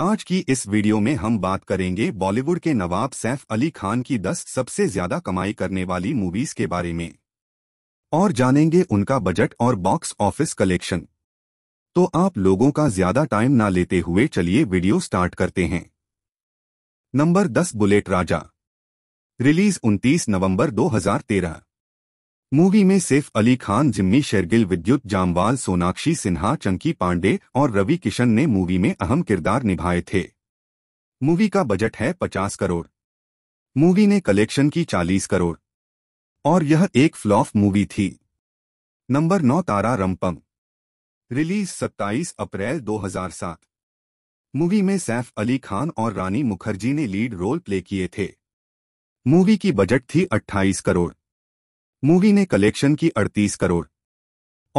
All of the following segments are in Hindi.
आज की इस वीडियो में हम बात करेंगे बॉलीवुड के नवाब सैफ अली खान की 10 सबसे ज्यादा कमाई करने वाली मूवीज के बारे में और जानेंगे उनका बजट और बॉक्स ऑफिस कलेक्शन तो आप लोगों का ज्यादा टाइम ना लेते हुए चलिए वीडियो स्टार्ट करते हैं नंबर 10 बुलेट राजा रिलीज 29 नवंबर 2013 मूवी में सैफ अली खान जिम्मी शेरगिल विद्युत जामवाल सोनाक्षी सिन्हा चंकी पांडे और रवि किशन ने मूवी में अहम किरदार निभाए थे मूवी का बजट है 50 करोड़ मूवी ने कलेक्शन की 40 करोड़ और यह एक फ्लॉफ मूवी थी नंबर नौ तारा रंपम रिलीज 27 अप्रैल 2007 मूवी में सैफ अली खान और रानी मुखर्जी ने लीड रोल प्ले किए थे मूवी की बजट थी 28 करोड़ मूवी ने कलेक्शन की 38 करोड़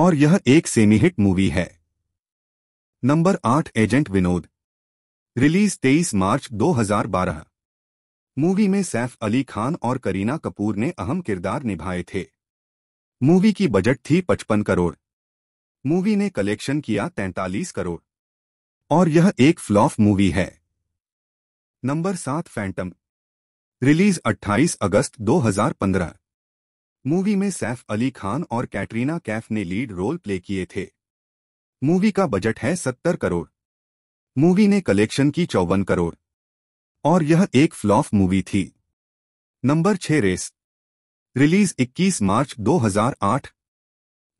और यह एक सेमी हिट मूवी है नंबर आठ एजेंट विनोद रिलीज 23 मार्च 2012 मूवी में सैफ अली खान और करीना कपूर ने अहम किरदार निभाए थे मूवी की बजट थी 55 करोड़ मूवी ने कलेक्शन किया 43 करोड़ और यह एक फ्लॉफ मूवी है नंबर सात फैंटम रिलीज 28 अगस्त 2015 मूवी में सैफ अली खान और कैटरीना कैफ ने लीड रोल प्ले किए थे मूवी का बजट है सत्तर करोड़ मूवी ने कलेक्शन की चौवन करोड़ और यह एक फ्लॉफ मूवी थी नंबर छह रेस रिलीज 21 मार्च 2008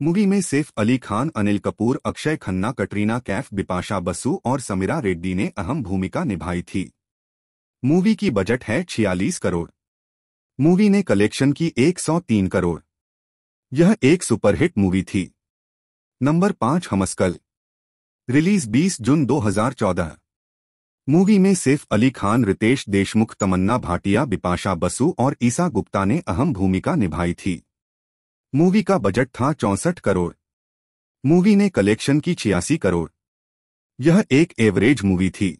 मूवी में सैफ अली खान अनिल कपूर अक्षय खन्ना कटरीना कैफ बिपाशा बसु और समीरा रेड्डी ने अहम भूमिका निभाई थी मूवी की बजट है छियालीस करोड़ मूवी ने कलेक्शन की 103 करोड़ यह एक सुपरहिट मूवी थी नंबर पांच हमस्कल रिलीज 20 जून 2014 मूवी में सिर्फ अली खान रितेश देशमुख तमन्ना भाटिया बिपाशा बसु और ईसा गुप्ता ने अहम भूमिका निभाई थी मूवी का बजट था चौंसठ करोड़ मूवी ने कलेक्शन की छियासी करोड़ यह एक एवरेज मूवी थी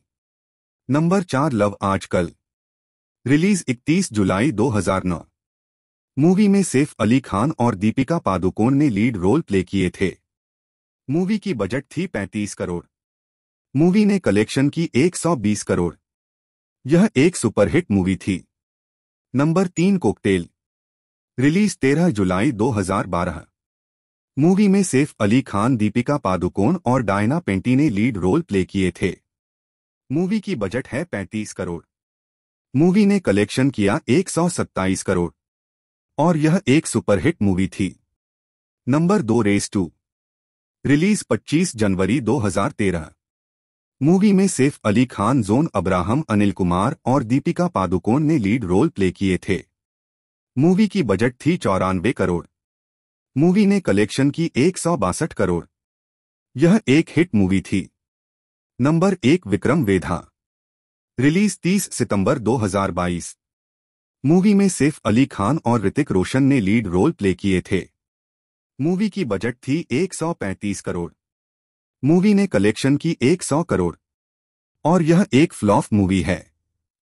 नंबर चार लव आजकल रिलीज 31 जुलाई 2009 मूवी में सैफ अली खान और दीपिका पादुकोण ने लीड रोल प्ले किए थे मूवी की बजट थी 35 करोड़ मूवी ने कलेक्शन की 120 करोड़ यह एक सुपरहिट मूवी थी नंबर तीन कोकटेल रिलीज 13 जुलाई 2012 मूवी में सैफ अली खान दीपिका पादुकोण और डायना पेंटी ने लीड रोल प्ले किए थे मूवी की बजट है 35 करोड़ मूवी ने कलेक्शन किया 127 करोड़ और यह एक सुपरहिट मूवी थी नंबर दो रेस टू रिलीज 25 जनवरी 2013 मूवी में सैफ अली खान जोन अब्राहम अनिल कुमार और दीपिका पादुकोण ने लीड रोल प्ले किए थे मूवी की बजट थी चौरानवे करोड़ मूवी ने कलेक्शन की एक करोड़ यह एक हिट मूवी थी नंबर एक विक्रम वेधा रिलीज 30 सितंबर 2022 मूवी में सिर्फ अली खान और ऋतिक रोशन ने लीड रोल प्ले किए थे मूवी की बजट थी 135 करोड़ मूवी ने कलेक्शन की 100 करोड़ और यह एक फ्लॉफ मूवी है